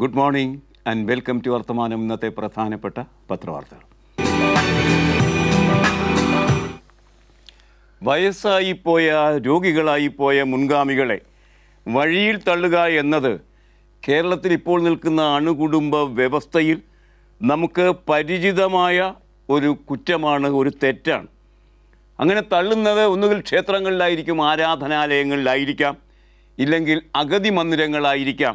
good morning and welcome to Varthamanam ഇന്നത്തെ പ്രധാനപ്പെട്ട പത്രവാർത്തകൾ വയസ്സായിപ്പോയ രോഗികളായിപ്പോയ മുൻഗാമികളെ വഴിയിൽ തള്ളുക എന്നത് കേരളത്തിൽ ഇപ്പോൾ നിൽക്കുന്ന അണുകുടുംബ വ്യവസ്ഥയിൽ നമുക്ക് പരിചിതമായ ഒരു കുറ്റമാണ് ഒരു തെറ്റാണ് അങ്ങനെ തള്ളുന്നത് ഒന്നുകിൽ ക്ഷേത്രങ്ങളിലായിരിക്കും ആരാധനാലയങ്ങളിലായിരിക്കാം ഇല്ലെങ്കിൽ അഗതി മന്ദിരങ്ങളായിരിക്കാം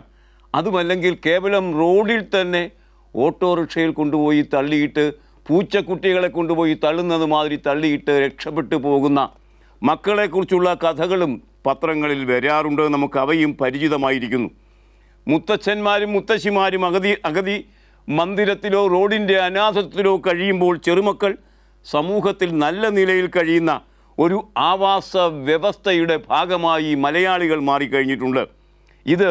അതുമല്ലെങ്കിൽ കേവലം റോഡിൽ തന്നെ ഓട്ടോറിക്ഷയിൽ കൊണ്ടുപോയി തള്ളിയിട്ട് പൂച്ചക്കുട്ടികളെ കൊണ്ടുപോയി തള്ളുന്നത് മാതിരി തള്ളിയിട്ട് രക്ഷപ്പെട്ടു പോകുന്ന മക്കളെക്കുറിച്ചുള്ള കഥകളും പത്രങ്ങളിൽ വരാറുണ്ട് നമുക്ക് അവയും പരിചിതമായിരിക്കുന്നു മുത്തച്ഛന്മാരും മുത്തശ്ശിമാരും അഗതി അഗതി മന്ദിരത്തിലോ റോഡിൻ്റെ അനാഥത്തിലോ കഴിയുമ്പോൾ ചെറുമക്കൾ സമൂഹത്തിൽ നല്ല നിലയിൽ കഴിയുന്ന ഒരു ആവാസ വ്യവസ്ഥയുടെ ഭാഗമായി മലയാളികൾ മാറിക്കഴിഞ്ഞിട്ടുണ്ട് ഇത്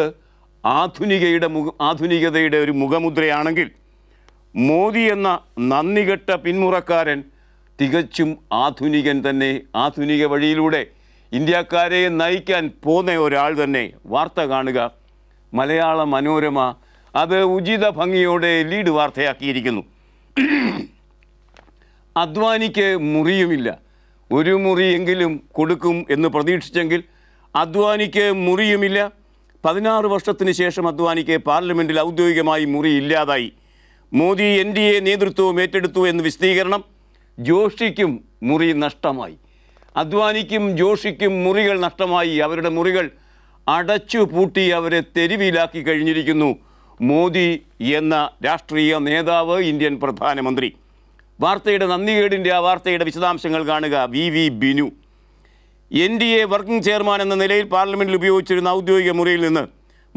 ആധുനികയുടെ മുഖ ആധുനികതയുടെ ഒരു മുഖമുദ്രയാണെങ്കിൽ മോദി എന്ന നന്ദികെട്ട പിന്മുറക്കാരൻ തികച്ചും ആധുനികൻ തന്നെ ആധുനിക വഴിയിലൂടെ ഇന്ത്യക്കാരെ നയിക്കാൻ പോന്ന ഒരാൾ തന്നെ വാർത്ത കാണുക മലയാള മനോരമ അത് ഉചിത ഭംഗിയോടെ ലീഡ് വാർത്തയാക്കിയിരിക്കുന്നു അദ്വാനിക്ക് മുറിയുമില്ല ഒരു മുറിയെങ്കിലും കൊടുക്കും എന്ന് പ്രതീക്ഷിച്ചെങ്കിൽ അദ്വാനിക്ക് മുറിയുമില്ല പതിനാറ് വർഷത്തിന് ശേഷം അദ്വാനിക്ക് പാർലമെന്റിൽ ഔദ്യോഗികമായി മുറി ഇല്ലാതായി മോദി എൻ ഡി എ നേതൃത്വവും ഏറ്റെടുത്തു എന്ന് വിശദീകരണം ജോഷിക്കും മുറി നഷ്ടമായി അദ്വാനിക്കും ജോഷിക്കും മുറികൾ നഷ്ടമായി അവരുടെ മുറികൾ അടച്ചു പൂട്ടി അവരെ തെരുവിലാക്കി കഴിഞ്ഞിരിക്കുന്നു മോദി എന്ന രാഷ്ട്രീയ നേതാവ് ഇന്ത്യൻ പ്രധാനമന്ത്രി വാർത്തയുടെ നന്ദികേടിൻ്റെ ആ വാർത്തയുടെ വിശദാംശങ്ങൾ കാണുക V V Binu N D A working chairman എന്ന നിലയിൽ പാർലമെന്റിൽ ഉപയോഗിച്ചിരുന്ന ഔദ്യോഗിക മുറിയിൽ നിന്ന്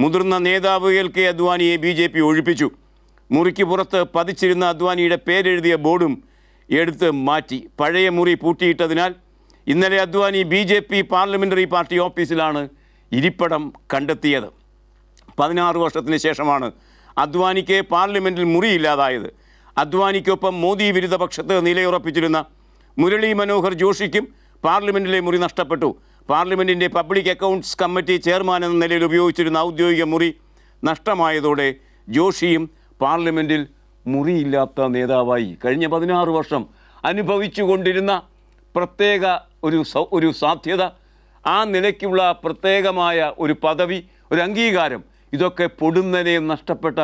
മുതിർന്ന നേതാവ് എൽ കെ അദ്വാനിയെ ബി ജെ പി ഒഴിപ്പിച്ചു മുറിക്ക് പുറത്ത് പതിച്ചിരുന്ന അദ്വാനിയുടെ പേരെഴുതിയ ബോർഡും എടുത്ത് മാറ്റി പഴയ മുറി പൂട്ടിയിട്ടതിനാൽ ഇന്നലെ Advani B J P parliamentary party ഓഫീസിലാണ് ഇരിപ്പടം കണ്ടെത്തിയത് പതിനാറ് വർഷത്തിന് ശേഷമാണ് അദ്വാനിക്ക് പാർലമെൻറ്റിൽ മുറിയില്ലാതായത് അദ്വാനിക്കൊപ്പം മോദി വിരുദ്ധ പക്ഷത്ത് നിലയുറപ്പിച്ചിരുന്ന മുരളി മനോഹർ ജോഷിക്കും പാർലമെൻറ്റിലെ മുറി നഷ്ടപ്പെട്ടു പാർലമെൻറ്റിൻ്റെ പബ്ലിക് അക്കൗണ്ട്സ് കമ്മിറ്റി ചെയർമാൻ എന്ന നിലയിൽ ഉപയോഗിച്ചിരുന്ന ഔദ്യോഗിക മുറി നഷ്ടമായതോടെ ജോഷിയും പാർലമെൻറ്റിൽ മുറിയില്ലാത്ത നേതാവായി കഴിഞ്ഞ പതിനാറ് വർഷം അനുഭവിച്ചുകൊണ്ടിരുന്ന പ്രത്യേക ഒരു ഒരു സാധ്യത ആ നിലയ്ക്കുള്ള പ്രത്യേകമായ ഒരു പദവി ഒരു അംഗീകാരം ഇതൊക്കെ പൊടുന്നനെ നഷ്ടപ്പെട്ട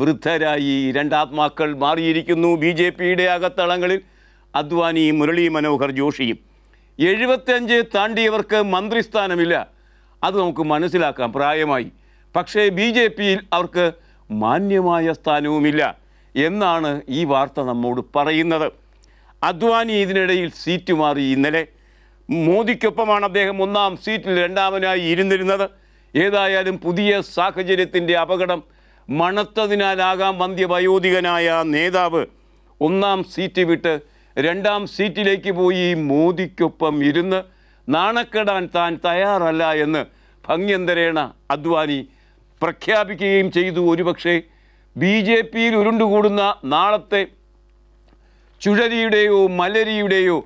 വൃദ്ധരായി രണ്ടാത്മാക്കൾ മാറിയിരിക്കുന്നു ബി ജെ പിയുടെ അകത്തളങ്ങളിൽ അദ്വാനിയും മുരളി മനോഹർ ജോഷിയും എഴുപത്തിയഞ്ച് താണ്ടിയവർക്ക് മന്ത്രിസ്ഥാനമില്ല അത് നമുക്ക് മനസ്സിലാക്കാം പ്രായമായി പക്ഷേ ബി ജെ പിയിൽ അവർക്ക് മാന്യമായ സ്ഥാനവുമില്ല എന്നാണ് ഈ വാർത്ത നമ്മോട് പറയുന്നത് അദ്വാനി ഇതിനിടയിൽ സീറ്റ് മാറി ഇന്നലെ മോദിക്കൊപ്പമാണ് അദ്ദേഹം ഒന്നാം സീറ്റിൽ രണ്ടാമനായി ഇരുന്നിരുന്നത് ഏതായാലും പുതിയ സാഹചര്യത്തിൻ്റെ അപകടം മണത്തതിനാലാകാം വന്ധ്യവയോധികനായ നേതാവ് ഒന്നാം സീറ്റ് വിട്ട് രണ്ടാം സീറ്റിലേക്ക് പോയി മോദിക്കൊപ്പം ഇരുന്ന് നാണക്കെടാൻ താൻ തയ്യാറല്ല എന്ന് ഭംഗ്യന്തരേണ അദ്വാനി പ്രഖ്യാപിക്കുകയും ചെയ്തു ഒരുപക്ഷെ ബി ജെ പിയിൽ ഉരുണ്ടുകൂടുന്ന നാളത്തെ ചുഴലിയുടെയോ മലരിയുടെയോ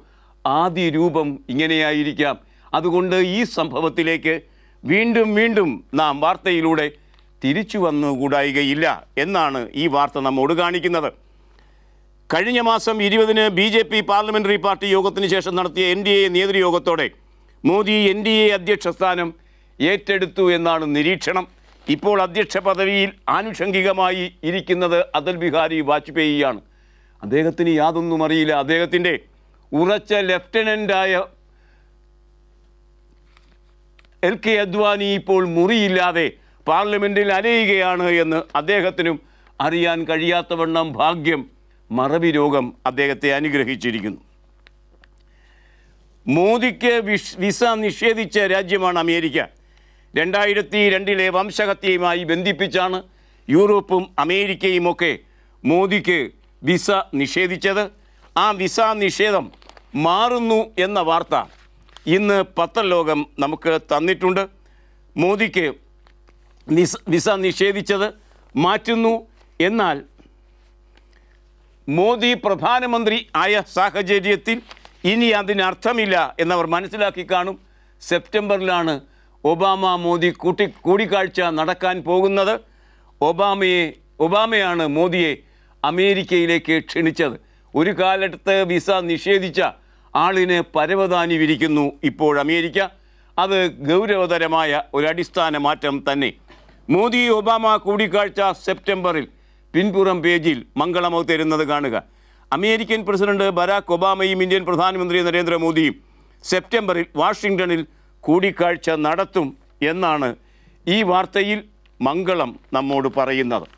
ആദ്യ രൂപം ഇങ്ങനെയായിരിക്കാം അതുകൊണ്ട് ഈ സംഭവത്തിലേക്ക് വീണ്ടും വീണ്ടും നാം വാർത്തയിലൂടെ തിരിച്ചു വന്നുകൂടായികയില്ല എന്നാണ് ഈ വാർത്ത നമ്മോട് കാണിക്കുന്നത് കഴിഞ്ഞ മാസം ഇരുപതിന് B J P parliamentary party യോഗത്തിന് ശേഷം നടത്തിയ എൻ ഡി എ നേതൃയോഗത്തോടെ മോദി എൻ ഡി എ അധ്യക്ഷ സ്ഥാനം ഏറ്റെടുത്തു എന്നാണ് നിരീക്ഷണം ഇപ്പോൾ അധ്യക്ഷ പദവിയിൽ ആനുഷംഗികമായി ഇരിക്കുന്നത് അതൽ ബിഹാരി വാജ്പേയിയാണ് അദ്ദേഹത്തിന് യാതൊന്നും അറിയില്ല അദ്ദേഹത്തിൻ്റെ ഉറച്ച ലഫ്റ്റനൻ്റായ എൽ കെ അദ്വാനി ഇപ്പോൾ മുറിയില്ലാതെ പാർലമെൻറ്റിൽ അലയുകയാണ് എന്ന് അദ്ദേഹത്തിനും അറിയാൻ കഴിയാത്തവണ്ണം ഭാഗ്യം മറവി രോഗം അദ്ദേഹത്തെ അനുഗ്രഹിച്ചിരിക്കുന്നു മോദിക്ക് വിസ നിഷേധിച്ച രാജ്യമാണ് അമേരിക്ക രണ്ടായിരത്തി രണ്ടിലെ വംശഹത്യയുമായി ബന്ധിപ്പിച്ചാണ് യൂറോപ്പും അമേരിക്കയുമൊക്കെ മോദിക്ക് വിസ നിഷേധിച്ചത് ആ വിസ നിഷേധം മാറുന്നു എന്ന വാർത്ത ഇന്ന് പത്രലോകം നമുക്ക് തന്നിട്ടുണ്ട് മോദിക്ക് വിസ നിഷേധിച്ചത് മാറ്റുന്നു എന്നാൽ മോദി പ്രധാനമന്ത്രി ആയ സാഹചര്യത്തിൽ ഇനി അതിനർത്ഥമില്ല എന്നവർ മനസ്സിലാക്കി കാണും സെപ്റ്റംബറിലാണ് ഒബാമ മോദി കൂട്ടി കൂടിക്കാഴ്ച നടക്കാൻ പോകുന്നത് ഒബാമയെ ഒബാമയാണ് മോദിയെ അമേരിക്കയിലേക്ക് ക്ഷണിച്ചത് ഒരു കാലത്ത് വിസ നിഷേധിച്ച ആളിന് പരവതാനി വിരിക്കുന്നു ഇപ്പോൾ അമേരിക്ക അത് ഗൗരവതരമായ ഒരു അടിസ്ഥാന മാറ്റം തന്നെ മോദി ഒബാമ കൂടിക്കാഴ്ച സെപ്റ്റംബറിൽ പിൻപുറം പേജിൽ മംഗളം തരുന്നത് കാണുക അമേരിക്കൻ പ്രസിഡന്റ് ബരാക് ഒബാമയും ഇന്ത്യൻ പ്രധാനമന്ത്രി നരേന്ദ്രമോദിയും സെപ്റ്റംബറിൽ വാഷിങ്ടണിൽ കൂടിക്കാഴ്ച നടത്തും എന്നാണ് ഈ വാർത്തയിൽ മംഗളം നമ്മോട് പറയുന്നത്